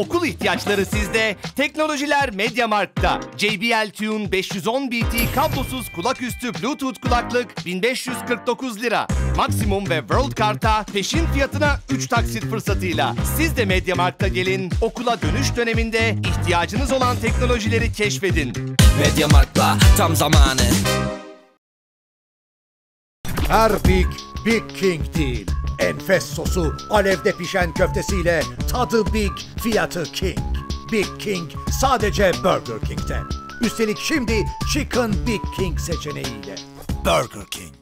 okul ihtiyaçları sizde. Teknolojiler Mediamarkt'ta. JBL Tune 510 BT kablosuz kulaküstü Bluetooth kulaklık 1549 lira. Maximum ve World Kart'a peşin fiyatına 3 taksit fırsatıyla. Siz de Mediamarkt'a gelin. Okula dönüş döneminde ihtiyacınız olan teknolojileri keşfedin. Mediamarkt'ta tam zamanı. Her Big, Big King değil. Enfes sosu, alevde pişen köftesiyle tadı big, fiyatı king. Big King sadece Burger King'te. Üstelik şimdi Chicken Big King seçeneğiyle. Burger King.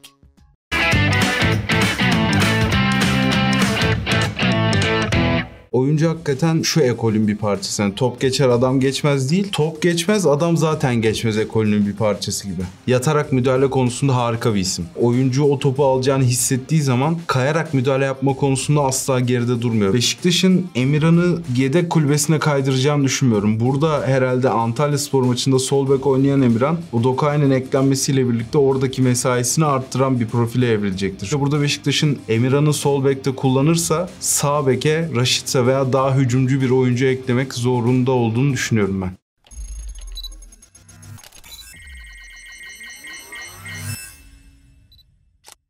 Oyuncu hakikaten şu ekolün bir parçası. Yani top geçer adam geçmez değil. Top geçmez adam zaten geçmez ekolünün bir parçası gibi. Yatarak müdahale konusunda harika bir isim. Oyuncu o topu alacağını hissettiği zaman kayarak müdahale yapma konusunda asla geride durmuyor. Beşiktaş'ın Emirhan'ı yedek kulübesine kaydıracağını düşünmüyorum. Burada herhalde Antalya Spor maçında sol bek oynayan Emirhan, Udokai'nin eklenmesiyle birlikte oradaki mesaisini arttıran bir profile evrilecektir. Burada Beşiktaş'ın Emirhan'ı sol bekte kullanırsa sağ beke Raşit kısa veya daha hücumcu bir oyuncu eklemek zorunda olduğunu düşünüyorum ben.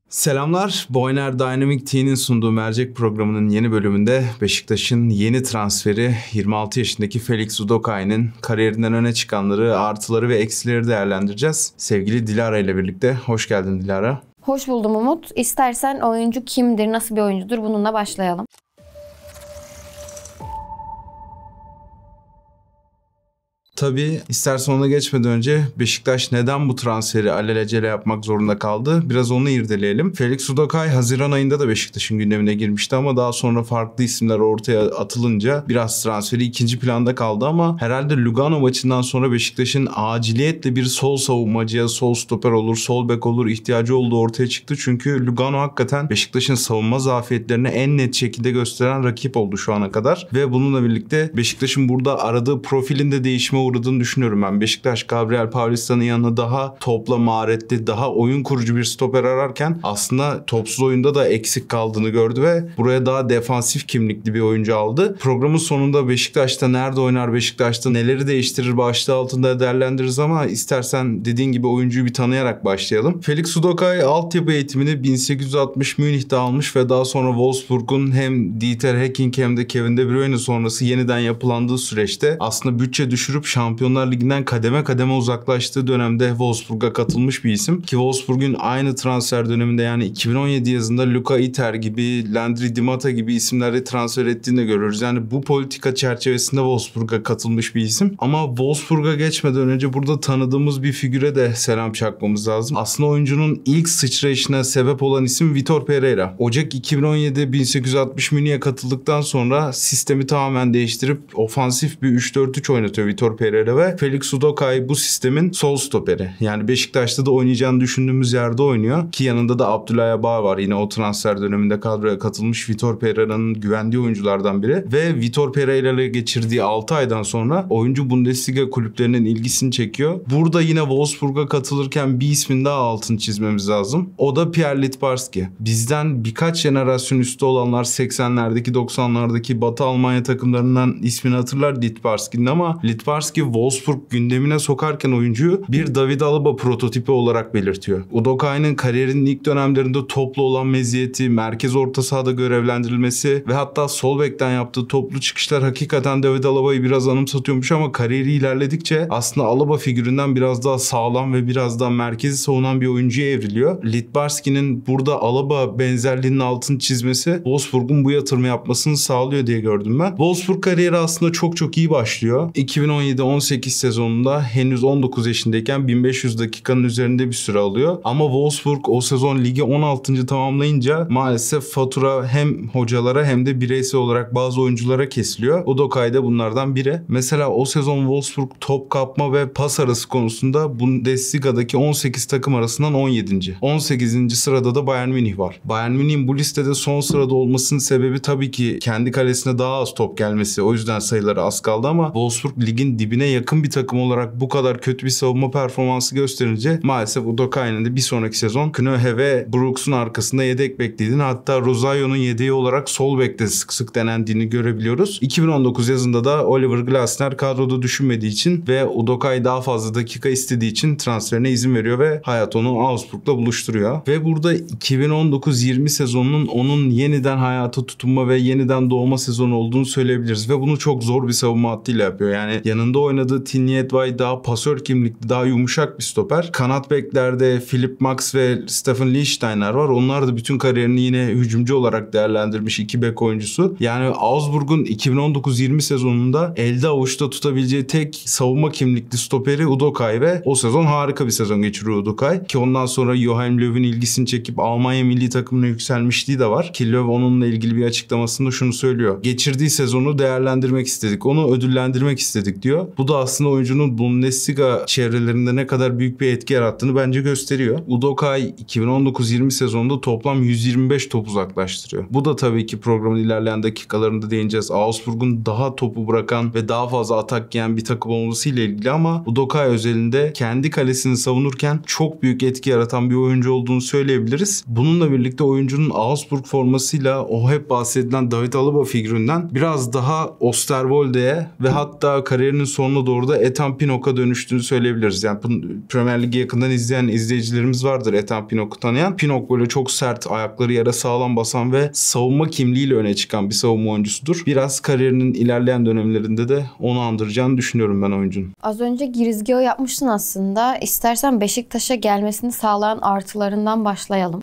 Selamlar. Boyner Dynamic T'nin sunduğu mercek programının yeni bölümünde Beşiktaş'ın yeni transferi 26 yaşındaki Felix Udokay'ın kariyerinden öne çıkanları, artıları ve eksileri değerlendireceğiz. Sevgili Dilara ile birlikte. Hoş geldin Dilara. Hoş buldum Umut. İstersen oyuncu kimdir, nasıl bir oyuncudur bununla başlayalım. Tabii istersen ona geçmeden önce Beşiktaş neden bu transferi alelacele yapmak zorunda kaldı? Biraz onu irdeleyelim. Felix Sudokay Haziran ayında da Beşiktaş'ın gündemine girmişti ama daha sonra farklı isimler ortaya atılınca biraz transferi ikinci planda kaldı ama herhalde Lugano maçından sonra Beşiktaş'ın aciliyetle bir sol savunmacıya, sol stoper olur, sol bek olur ihtiyacı olduğu ortaya çıktı. Çünkü Lugano hakikaten Beşiktaş'ın savunma zafiyetlerini en net şekilde gösteren rakip oldu şu ana kadar ve bununla birlikte Beşiktaş'ın burada aradığı profilinde değişme uğradığını düşünüyorum ben. Beşiktaş Gabriel Paulista'nın yanına daha topla maharetli, daha oyun kurucu bir stoper ararken aslında topsuz oyunda da eksik kaldığını gördü ve buraya daha defansif kimlikli bir oyuncu aldı. Programın sonunda Beşiktaş'ta nerede oynar Beşiktaş'ta neleri değiştirir başlığı altında değerlendiririz ama istersen dediğin gibi oyuncuyu bir tanıyarak başlayalım. Felix Sudokay altyapı eğitimini 1860 Münih'te almış ve daha sonra Wolfsburg'un hem Dieter Hecking hem de Kevin De Bruyne sonrası yeniden yapılandığı süreçte aslında bütçe düşürüp Şampiyonlar Ligi'nden kademe kademe uzaklaştığı dönemde Wolfsburg'a katılmış bir isim. Ki Wolfsburg'un aynı transfer döneminde yani 2017 yazında Luka Iter gibi, Landry Dimata gibi isimleri transfer ettiğini de görüyoruz. Yani bu politika çerçevesinde Wolfsburg'a katılmış bir isim. Ama Wolfsburg'a geçmeden önce burada tanıdığımız bir figüre de selam çakmamız lazım. Aslında oyuncunun ilk sıçrayışına sebep olan isim Vitor Pereira. Ocak 2017 1860 Münih'e katıldıktan sonra sistemi tamamen değiştirip ofansif bir 3-4-3 oynatıyor Vitor Pereira Pereira ve Felix Sudokay bu sistemin sol stoperi. Yani Beşiktaş'ta da oynayacağını düşündüğümüz yerde oynuyor. Ki yanında da Abdullah Bağ var. Yine o transfer döneminde kadroya katılmış Vitor Pereira'nın güvendiği oyunculardan biri. Ve Vitor Pereira ile geçirdiği 6 aydan sonra oyuncu Bundesliga kulüplerinin ilgisini çekiyor. Burada yine Wolfsburg'a katılırken bir ismin daha altını çizmemiz lazım. O da Pierre Litbarski. Bizden birkaç jenerasyon üstü olanlar 80'lerdeki 90'lardaki Batı Almanya takımlarından ismini hatırlar Litbarski'nin ama Litbarski eski Wolfsburg gündemine sokarken oyuncuyu bir David Alaba prototipi olarak belirtiyor. Udokai'nin kariyerinin ilk dönemlerinde toplu olan meziyeti, merkez orta sahada görevlendirilmesi ve hatta sol bekten yaptığı toplu çıkışlar hakikaten David Alaba'yı biraz anımsatıyormuş ama kariyeri ilerledikçe aslında Alaba figüründen biraz daha sağlam ve biraz daha merkezi savunan bir oyuncuya evriliyor. Litbarski'nin burada Alaba benzerliğinin altını çizmesi Wolfsburg'un bu yatırımı yapmasını sağlıyor diye gördüm ben. Wolfsburg kariyeri aslında çok çok iyi başlıyor. 2017 17-18 sezonunda henüz 19 yaşındayken 1500 dakikanın üzerinde bir süre alıyor. Ama Wolfsburg o sezon ligi 16. tamamlayınca maalesef fatura hem hocalara hem de bireysel olarak bazı oyunculara kesiliyor. O da bunlardan biri. Mesela o sezon Wolfsburg top kapma ve pas arası konusunda Bundesliga'daki 18 takım arasından 17. 18. sırada da Bayern Münih var. Bayern Münih'in bu listede son sırada olmasının sebebi tabii ki kendi kalesine daha az top gelmesi. O yüzden sayıları az kaldı ama Wolfsburg ligin rakibine yakın bir takım olarak bu kadar kötü bir savunma performansı gösterince maalesef Udokai'nin de bir sonraki sezon Knöhe ve Brooks'un arkasında yedek beklediğini hatta Rosaio'nun yedeği olarak sol bekte sık sık denendiğini görebiliyoruz. 2019 yazında da Oliver Glasner kadroda düşünmediği için ve Udokai daha fazla dakika istediği için transferine izin veriyor ve hayat onu Augsburg'la buluşturuyor. Ve burada 2019-20 sezonunun onun yeniden hayata tutunma ve yeniden doğma sezonu olduğunu söyleyebiliriz ve bunu çok zor bir savunma hattıyla yapıyor. Yani yanında takımda oynadığı Tinny Edvay daha pasör kimlikli, daha yumuşak bir stoper. Kanat beklerde Philip Max ve Stephen Lichtsteiner var. Onlar da bütün kariyerini yine hücumcu olarak değerlendirmiş iki bek oyuncusu. Yani Augsburg'un 2019-20 sezonunda elde avuçta tutabileceği tek savunma kimlikli stoperi Udokay ve o sezon harika bir sezon geçiriyor Udokay. Ki ondan sonra Joachim Löw'ün ilgisini çekip Almanya milli takımına yükselmişliği de var. Ki Löw onunla ilgili bir açıklamasında şunu söylüyor. Geçirdiği sezonu değerlendirmek istedik. Onu ödüllendirmek istedik diyor. Bu da aslında oyuncunun Bundesliga çevrelerinde ne kadar büyük bir etki yarattığını bence gösteriyor. Udokai 2019-20 sezonunda toplam 125 top uzaklaştırıyor. Bu da tabii ki programın ilerleyen dakikalarında değineceğiz. Augsburg'un daha topu bırakan ve daha fazla atak yiyen bir takım olmasıyla ilgili ama Udokai özelinde kendi kalesini savunurken çok büyük etki yaratan bir oyuncu olduğunu söyleyebiliriz. Bununla birlikte oyuncunun Augsburg formasıyla o hep bahsedilen David Alaba figüründen biraz daha Osterwolde'ye ve hatta kariyerinin sonuna doğru da Ethan Pinok'a dönüştüğünü söyleyebiliriz. Yani Premier Lig'i yakından izleyen izleyicilerimiz vardır Ethan Pinok'u tanıyan. Pinok böyle çok sert, ayakları yere sağlam basan ve savunma kimliğiyle öne çıkan bir savunma oyuncusudur. Biraz kariyerinin ilerleyen dönemlerinde de onu andıracağını düşünüyorum ben oyuncunun. Az önce girizgahı yapmıştın aslında. İstersen Beşiktaş'a gelmesini sağlayan artılarından başlayalım.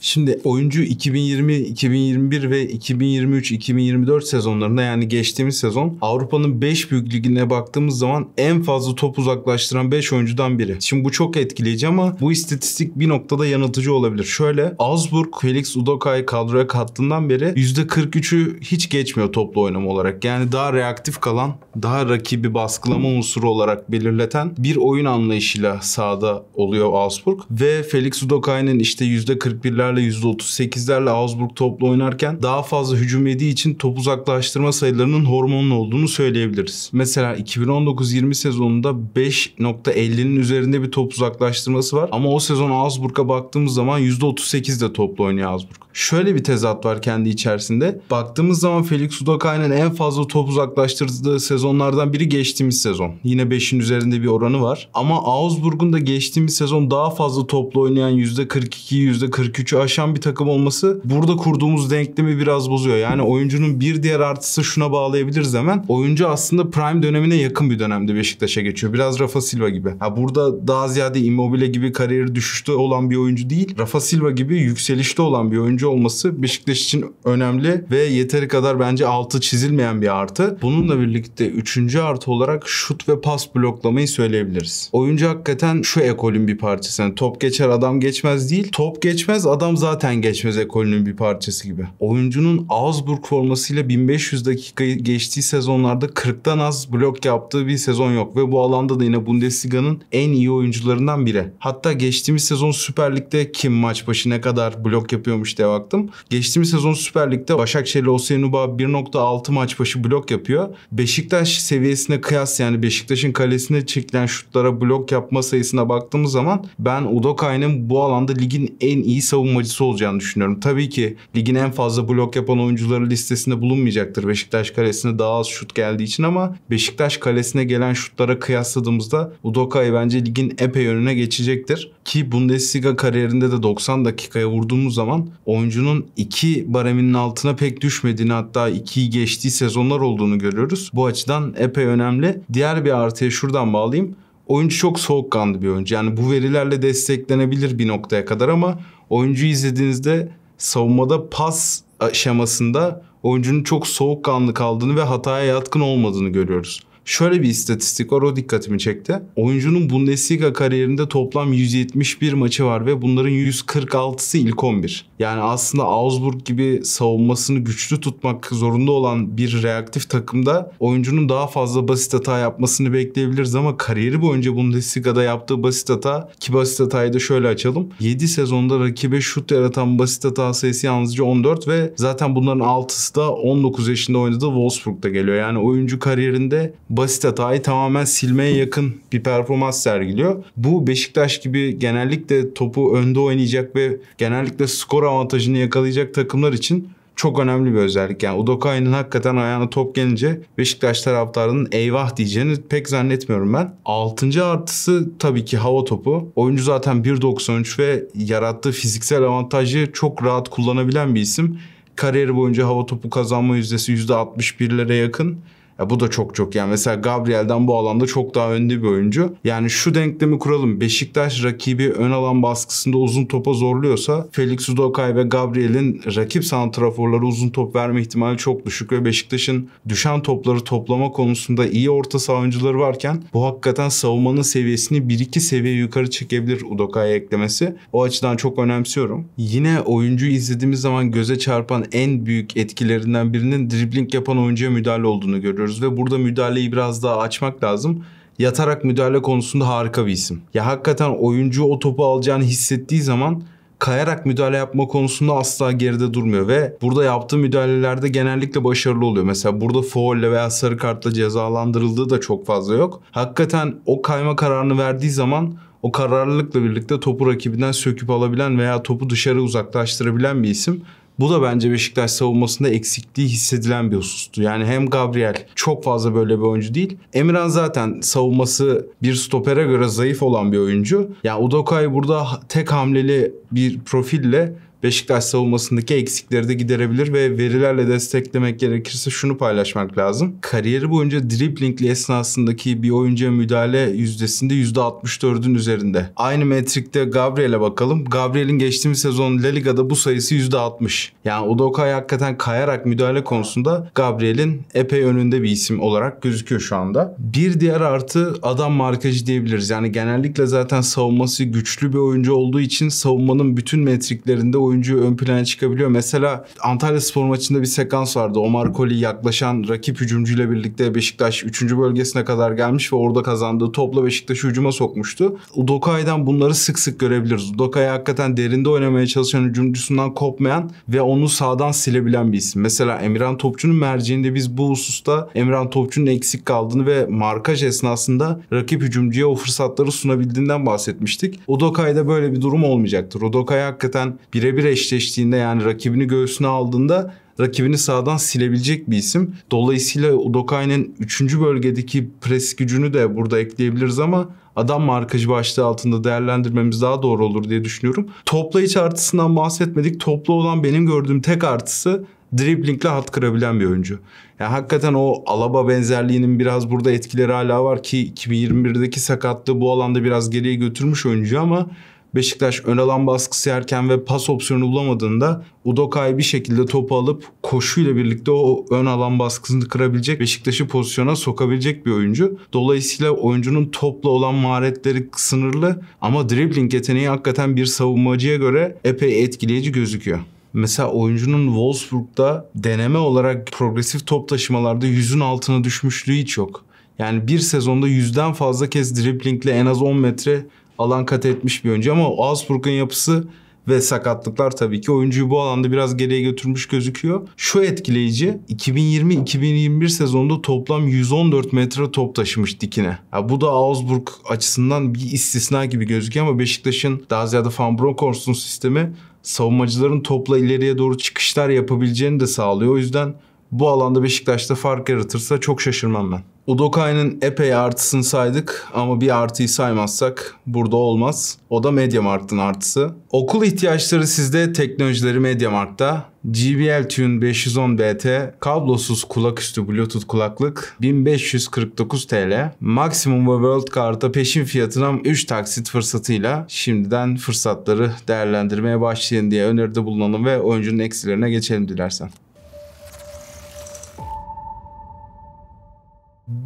Şimdi oyuncu 2020, 2021 ve 2023-2024 sezonlarında yani geçtiğimiz sezon Avrupa'nın 5 büyük ligine baktığımız zaman en fazla top uzaklaştıran 5 oyuncudan biri. Şimdi bu çok etkileyici ama bu istatistik bir noktada yanıltıcı olabilir. Şöyle Augsburg Felix Udokay kadroya kattığından beri %43'ü hiç geçmiyor toplu oynama olarak. Yani daha reaktif kalan, daha rakibi baskılama unsuru olarak belirleten bir oyun anlayışıyla sahada oluyor Augsburg ve Felix Udokay'ın işte %41'ler %41'lerle %38'lerle Augsburg toplu oynarken daha fazla hücum yediği için top uzaklaştırma sayılarının hormonlu olduğunu söyleyebiliriz. Mesela 2019-20 sezonunda 5.50'nin üzerinde bir top uzaklaştırması var ama o sezon Augsburg'a baktığımız zaman %38'de toplu oynuyor Augsburg şöyle bir tezat var kendi içerisinde. Baktığımız zaman Felix Sudokai'nin en fazla top uzaklaştırdığı sezonlardan biri geçtiğimiz sezon. Yine 5'in üzerinde bir oranı var. Ama Augsburg'un da geçtiğimiz sezon daha fazla toplu oynayan %42'yi %43'ü aşan bir takım olması burada kurduğumuz denklemi biraz bozuyor. Yani oyuncunun bir diğer artısı şuna bağlayabiliriz hemen. Oyuncu aslında prime dönemine yakın bir dönemde Beşiktaş'a geçiyor. Biraz Rafa Silva gibi. Ha burada daha ziyade Immobile gibi kariyeri düşüşte olan bir oyuncu değil. Rafa Silva gibi yükselişte olan bir oyuncu olması Beşiktaş için önemli ve yeteri kadar bence altı çizilmeyen bir artı. Bununla birlikte üçüncü artı olarak şut ve pas bloklamayı söyleyebiliriz. Oyuncu hakikaten şu ekolün bir parçası. Yani top geçer adam geçmez değil. Top geçmez adam zaten geçmez ekolünün bir parçası gibi. Oyuncunun Augsburg formasıyla 1500 dakika geçtiği sezonlarda 40'tan az blok yaptığı bir sezon yok ve bu alanda da yine Bundesliga'nın en iyi oyuncularından biri. Hatta geçtiğimiz sezon Süper Lig'de kim maç başı ne kadar blok yapıyormuş diye maçlara baktım. Geçtiğimiz sezon Süper Lig'de Başakşehir'le Nuba 1.6 maç başı blok yapıyor. Beşiktaş seviyesine kıyas yani Beşiktaş'ın kalesine çekilen şutlara blok yapma sayısına baktığımız zaman ben Udokay'ın bu alanda ligin en iyi savunmacısı olacağını düşünüyorum. Tabii ki ligin en fazla blok yapan oyuncuları listesinde bulunmayacaktır. Beşiktaş kalesine daha az şut geldiği için ama Beşiktaş kalesine gelen şutlara kıyasladığımızda Udokay bence ligin epey önüne geçecektir. Ki Bundesliga kariyerinde de 90 dakikaya vurduğumuz zaman 10 oyuncunun 2 bareminin altına pek düşmediğini hatta 2'yi geçtiği sezonlar olduğunu görüyoruz. Bu açıdan epey önemli. Diğer bir artıya şuradan bağlayayım. Oyuncu çok soğukkanlı bir oyuncu. Yani bu verilerle desteklenebilir bir noktaya kadar ama oyuncu izlediğinizde savunmada pas aşamasında oyuncunun çok soğukkanlı kaldığını ve hataya yatkın olmadığını görüyoruz. Şöyle bir istatistik var o dikkatimi çekti. Oyuncunun Bundesliga kariyerinde toplam 171 maçı var ve bunların 146'sı ilk 11. Yani aslında Augsburg gibi savunmasını güçlü tutmak zorunda olan bir reaktif takımda oyuncunun daha fazla basit hata yapmasını bekleyebiliriz ama kariyeri boyunca Bundesliga'da yaptığı basit hata ki basit hatayı da şöyle açalım. 7 sezonda rakibe şut yaratan basit hata sayısı yalnızca 14 ve zaten bunların 6'sı da 19 yaşında oynadığı Wolfsburg'da geliyor. Yani oyuncu kariyerinde basit hatayı tamamen silmeye yakın bir performans sergiliyor. Bu Beşiktaş gibi genellikle topu önde oynayacak ve genellikle skor avantajını yakalayacak takımlar için çok önemli bir özellik. Yani Udokai'nin hakikaten ayağına top gelince Beşiktaş taraftarının eyvah diyeceğini pek zannetmiyorum ben. Altıncı artısı tabii ki hava topu. Oyuncu zaten 1.93 ve yarattığı fiziksel avantajı çok rahat kullanabilen bir isim. Kariyeri boyunca hava topu kazanma yüzdesi %61'lere yakın. Ya bu da çok çok yani mesela Gabriel'den bu alanda çok daha önde bir oyuncu. Yani şu denklemi kuralım. Beşiktaş rakibi ön alan baskısında uzun topa zorluyorsa Felix Udokay ve Gabriel'in rakip santraforları uzun top verme ihtimali çok düşük ve Beşiktaş'ın düşen topları toplama konusunda iyi orta saha oyuncuları varken bu hakikaten savunmanın seviyesini 1-2 seviye yukarı çekebilir Udokay'a eklemesi. O açıdan çok önemsiyorum. Yine oyuncu izlediğimiz zaman göze çarpan en büyük etkilerinden birinin dribling yapan oyuncuya müdahale olduğunu görüyoruz görüyoruz ve burada müdahaleyi biraz daha açmak lazım. Yatarak müdahale konusunda harika bir isim. Ya hakikaten oyuncu o topu alacağını hissettiği zaman kayarak müdahale yapma konusunda asla geride durmuyor ve burada yaptığı müdahalelerde genellikle başarılı oluyor. Mesela burada faulle veya sarı kartla cezalandırıldığı da çok fazla yok. Hakikaten o kayma kararını verdiği zaman o kararlılıkla birlikte topu rakibinden söküp alabilen veya topu dışarı uzaklaştırabilen bir isim. Bu da bence Beşiktaş savunmasında eksikliği hissedilen bir husustu. Yani hem Gabriel çok fazla böyle bir oyuncu değil. Emirhan zaten savunması bir stopere göre zayıf olan bir oyuncu. Ya yani Udokay burada tek hamleli bir profille Beşiktaş savunmasındaki eksikleri de giderebilir ve verilerle desteklemek gerekirse şunu paylaşmak lazım. Kariyeri boyunca driblingli esnasındaki bir oyuncuya müdahale yüzdesinde %64'ün üzerinde. Aynı metrikte Gabriel'e bakalım. Gabriel'in geçtiğimiz sezon La Liga'da bu sayısı %60. Yani Odoka'ya hakikaten kayarak müdahale konusunda Gabriel'in epey önünde bir isim olarak gözüküyor şu anda. Bir diğer artı adam markacı diyebiliriz. Yani genellikle zaten savunması güçlü bir oyuncu olduğu için savunmanın bütün metriklerinde oyuncu ön plana çıkabiliyor. Mesela Antalya Spor maçında bir sekans vardı. Omar Koli yaklaşan rakip hücumcuyla birlikte Beşiktaş 3. bölgesine kadar gelmiş ve orada kazandığı topla Beşiktaş'ı hücuma sokmuştu. Udokay'dan bunları sık sık görebiliriz. Udokay hakikaten derinde oynamaya çalışan hücumcusundan kopmayan ve onu sağdan silebilen bir isim. Mesela Emirhan Topçu'nun merceğinde biz bu hususta Emirhan Topçu'nun eksik kaldığını ve markaj esnasında rakip hücumcuya o fırsatları sunabildiğinden bahsetmiştik. Udokay'da böyle bir durum olmayacaktır. Udokay hakikaten birebir birebir eşleştiğinde yani rakibini göğsüne aldığında rakibini sağdan silebilecek bir isim. Dolayısıyla Udokai'nin 3. bölgedeki pres gücünü de burada ekleyebiliriz ama adam markacı başlığı altında değerlendirmemiz daha doğru olur diye düşünüyorum. Topla hiç artısından bahsetmedik. Topla olan benim gördüğüm tek artısı driblingle hat kırabilen bir oyuncu. Yani hakikaten o Alaba benzerliğinin biraz burada etkileri hala var ki 2021'deki sakatlığı bu alanda biraz geriye götürmüş oyuncu ama Beşiktaş ön alan baskısı yerken ve pas opsiyonu bulamadığında Udokay bir şekilde topu alıp koşuyla birlikte o ön alan baskısını kırabilecek, Beşiktaş'ı pozisyona sokabilecek bir oyuncu. Dolayısıyla oyuncunun topla olan maharetleri sınırlı ama dribbling yeteneği hakikaten bir savunmacıya göre epey etkileyici gözüküyor. Mesela oyuncunun Wolfsburg'da deneme olarak progresif top taşımalarda yüzün altına düşmüşlüğü hiç yok. Yani bir sezonda yüzden fazla kez driplingle en az 10 metre alan kat etmiş bir oyuncu ama Augsburg'un yapısı ve sakatlıklar tabii ki oyuncuyu bu alanda biraz geriye götürmüş gözüküyor. Şu etkileyici 2020-2021 sezonunda toplam 114 metre top taşımış dikine. Ya bu da Augsburg açısından bir istisna gibi gözüküyor ama Beşiktaş'ın daha ziyade Van Bronckhorst'un sistemi savunmacıların topla ileriye doğru çıkışlar yapabileceğini de sağlıyor. O yüzden bu alanda Beşiktaş'ta fark yaratırsa çok şaşırmam ben. Udokai'nin epey artısını saydık ama bir artıyı saymazsak burada olmaz. O da MediaMarkt'ın artısı. Okul ihtiyaçları sizde teknolojileri MediaMarkt'ta. GBL Tune 510 BT kablosuz kulaküstü Bluetooth kulaklık 1549 TL. Maximum ve World Card'a peşin fiyatına 3 taksit fırsatıyla şimdiden fırsatları değerlendirmeye başlayın diye öneride bulunalım ve oyuncunun eksilerine geçelim dilersen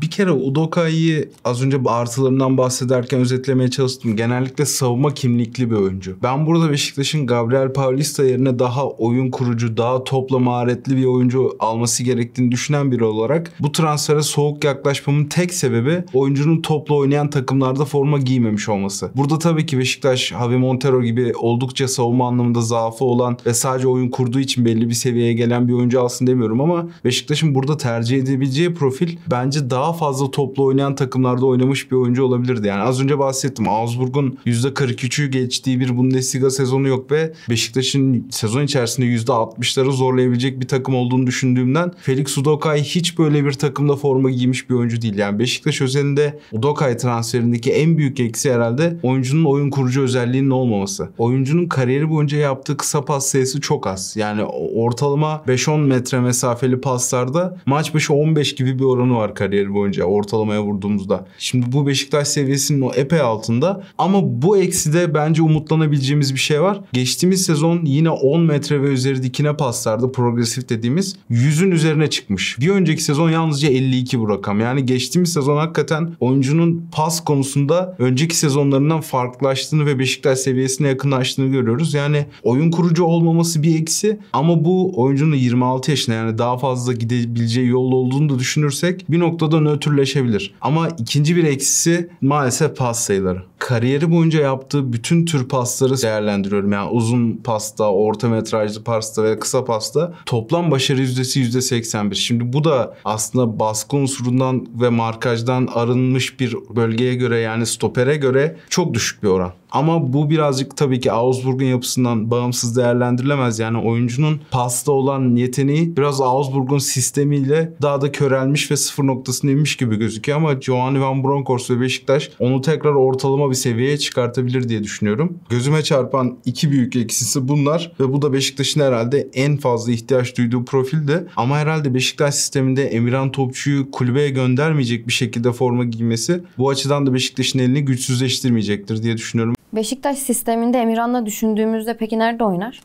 bir kere Udoka'yı az önce artılarından bahsederken özetlemeye çalıştım. Genellikle savunma kimlikli bir oyuncu. Ben burada Beşiktaş'ın Gabriel Paulista yerine daha oyun kurucu, daha topla maharetli bir oyuncu alması gerektiğini düşünen biri olarak bu transfere soğuk yaklaşmamın tek sebebi oyuncunun topla oynayan takımlarda forma giymemiş olması. Burada tabii ki Beşiktaş Javi Montero gibi oldukça savunma anlamında zaafı olan ve sadece oyun kurduğu için belli bir seviyeye gelen bir oyuncu alsın demiyorum ama Beşiktaş'ın burada tercih edebileceği profil bence daha daha fazla toplu oynayan takımlarda oynamış bir oyuncu olabilirdi. Yani az önce bahsettim. Augsburg'un %43'ü geçtiği bir Bundesliga sezonu yok ve Beşiktaş'ın sezon içerisinde %60'ları zorlayabilecek bir takım olduğunu düşündüğümden Felix Udokay hiç böyle bir takımda forma giymiş bir oyuncu değil. Yani Beşiktaş özelinde Udokay transferindeki en büyük eksi herhalde oyuncunun oyun kurucu özelliğinin olmaması. Oyuncunun kariyeri boyunca yaptığı kısa pas sayısı çok az. Yani ortalama 5-10 metre mesafeli paslarda maç başı 15 gibi bir oranı var kariyeri boyunca boyunca ortalamaya vurduğumuzda. Şimdi bu Beşiktaş seviyesinin o epey altında ama bu ekside bence umutlanabileceğimiz bir şey var. Geçtiğimiz sezon yine 10 metre ve üzeri dikine paslarda progresif dediğimiz yüzün üzerine çıkmış. Bir önceki sezon yalnızca 52 bu rakam. Yani geçtiğimiz sezon hakikaten oyuncunun pas konusunda önceki sezonlarından farklılaştığını ve Beşiktaş seviyesine yakınlaştığını görüyoruz. Yani oyun kurucu olmaması bir eksi ama bu oyuncunun 26 yaşında yani daha fazla gidebileceği yol olduğunu da düşünürsek bir noktada nötrleşebilir. Ama ikinci bir eksisi maalesef pas sayıları. Kariyeri boyunca yaptığı bütün tür pasları değerlendiriyorum. Yani uzun pasta, orta metrajlı pasta ve kısa pasta. Toplam başarı yüzdesi yüzde %81. Şimdi bu da aslında baskı unsurundan ve markajdan arınmış bir bölgeye göre yani stopere göre çok düşük bir oran. Ama bu birazcık tabii ki Augsburg'un yapısından bağımsız değerlendirilemez. Yani oyuncunun pasta olan yeteneği biraz Augsburg'un sistemiyle daha da körelmiş ve sıfır noktasına inmiş gibi gözüküyor. Ama Giovanni Van Bronckhorst ve Beşiktaş onu tekrar ortalama bir seviyeye çıkartabilir diye düşünüyorum. Gözüme çarpan iki büyük eksisi bunlar ve bu da Beşiktaş'ın herhalde en fazla ihtiyaç duyduğu profilde. Ama herhalde Beşiktaş sisteminde Emirhan Topçu'yu kulübeye göndermeyecek bir şekilde forma giymesi bu açıdan da Beşiktaş'ın elini güçsüzleştirmeyecektir diye düşünüyorum. Beşiktaş sisteminde Emirhan'la düşündüğümüzde peki nerede oynar?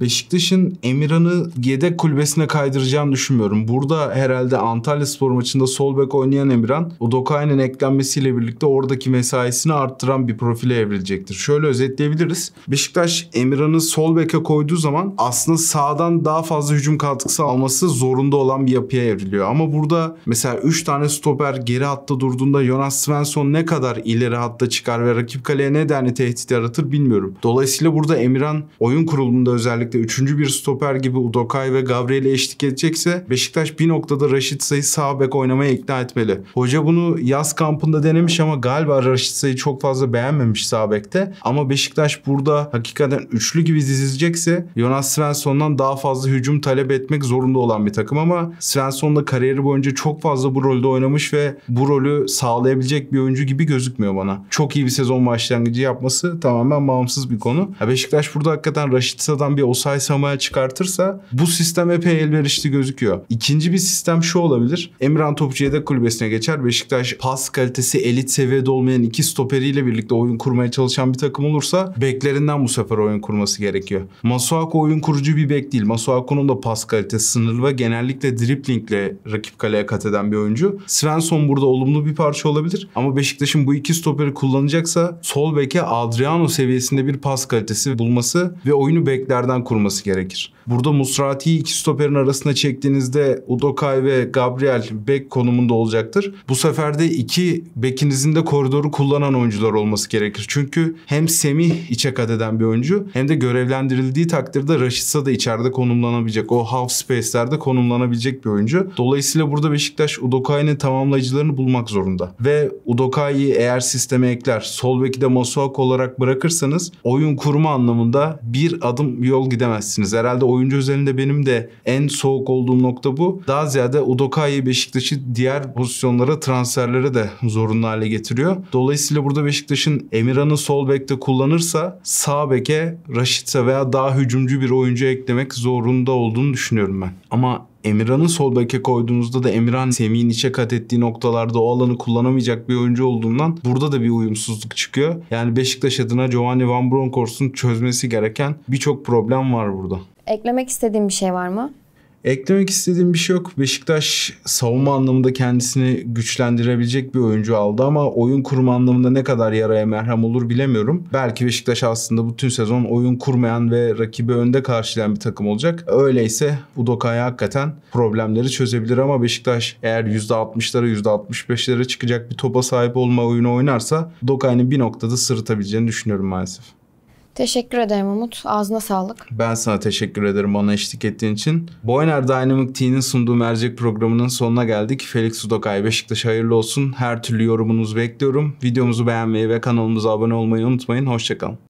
Beşiktaş'ın Emirhan'ı yedek kulübesine kaydıracağını düşünmüyorum. Burada herhalde Antalya Spor maçında sol bek oynayan Emirhan, Udokay'ın eklenmesiyle birlikte oradaki mesaisini arttıran bir profile evrilecektir. Şöyle özetleyebiliriz. Beşiktaş Emirhan'ı sol beke koyduğu zaman aslında sağdan daha fazla hücum katkısı alması zorunda olan bir yapıya evriliyor. Ama burada mesela 3 tane stoper geri hatta durduğunda Jonas Svensson ne kadar ileri hatta çıkar ve rakip kaleye ne denli tehdit yaratır bilmiyorum. Dolayısıyla burada Emirhan oyun kurulumunda özellikle özellikle üçüncü bir stoper gibi Udokay ve Gabriel'e eşlik edecekse Beşiktaş bir noktada Raşit Say'ı sağ bek oynamaya ikna etmeli. Hoca bunu yaz kampında denemiş ama galiba Raşit Say'ı çok fazla beğenmemiş sağ bekte. Ama Beşiktaş burada hakikaten üçlü gibi dizilecekse Jonas Svensson'dan daha fazla hücum talep etmek zorunda olan bir takım ama Svensson da kariyeri boyunca çok fazla bu rolde oynamış ve bu rolü sağlayabilecek bir oyuncu gibi gözükmüyor bana. Çok iyi bir sezon başlangıcı yapması tamamen bağımsız bir konu. Beşiktaş burada hakikaten Raşit saydan bir Osay Sama'ya çıkartırsa bu sistem epey elverişli gözüküyor. İkinci bir sistem şu olabilir. Emirhan Topçu yedek kulübesine geçer. Beşiktaş pas kalitesi elit seviyede olmayan iki stoperiyle birlikte oyun kurmaya çalışan bir takım olursa beklerinden bu sefer oyun kurması gerekiyor. Masuaku oyun kurucu bir bek değil. Masuaku'nun da pas kalitesi sınırlı ve genellikle driplingle rakip kaleye kat eden bir oyuncu. Svensson burada olumlu bir parça olabilir ama Beşiktaş'ın bu iki stoperi kullanacaksa sol beke Adriano seviyesinde bir pas kalitesi bulması ve oyunu beklerden kurması gerekir. Burada Musrati'yi iki stoperin arasına çektiğinizde Udokay ve Gabriel bek konumunda olacaktır. Bu sefer de iki bekinizin de koridoru kullanan oyuncular olması gerekir. Çünkü hem Semih içe kat eden bir oyuncu hem de görevlendirildiği takdirde Raşitsa da içeride konumlanabilecek. O half space'lerde konumlanabilecek bir oyuncu. Dolayısıyla burada Beşiktaş Udokay'ın tamamlayıcılarını bulmak zorunda. Ve Udokay'ı eğer sisteme ekler, sol beki de Masuak olarak bırakırsanız oyun kurma anlamında bir adım yol gidebilirsiniz gidemezsiniz. Herhalde oyuncu özelinde benim de en soğuk olduğum nokta bu. Daha ziyade Udokai'yi Beşiktaş'ı diğer pozisyonlara transferlere de zorunlu hale getiriyor. Dolayısıyla burada Beşiktaş'ın Emirhan'ı sol bekte kullanırsa sağ beke Raşit'e veya daha hücumcu bir oyuncu eklemek zorunda olduğunu düşünüyorum ben. Ama Emirhan'ın sol beke koyduğunuzda da Emirhan Semih'in içe kat ettiği noktalarda o alanı kullanamayacak bir oyuncu olduğundan burada da bir uyumsuzluk çıkıyor. Yani Beşiktaş adına Giovanni Van Bronckhorst'un çözmesi gereken birçok problem var burada. Eklemek istediğim bir şey var mı? Eklemek istediğim bir şey yok. Beşiktaş savunma anlamında kendisini güçlendirebilecek bir oyuncu aldı ama oyun kurma anlamında ne kadar yaraya merhem olur bilemiyorum. Belki Beşiktaş aslında bütün sezon oyun kurmayan ve rakibi önde karşılayan bir takım olacak. Öyleyse Udoka'ya hakikaten problemleri çözebilir ama Beşiktaş eğer %60'lara %65'lere çıkacak bir topa sahip olma oyunu oynarsa Dokay'ın bir noktada sırıtabileceğini düşünüyorum maalesef. Teşekkür ederim Umut. Ağzına sağlık. Ben sana teşekkür ederim bana eşlik ettiğin için. Boyner Dynamic T'nin sunduğu mercek programının sonuna geldik. Felix Sudokay Beşiktaş hayırlı olsun. Her türlü yorumunuzu bekliyorum. Videomuzu beğenmeyi ve kanalımıza abone olmayı unutmayın. Hoşçakalın.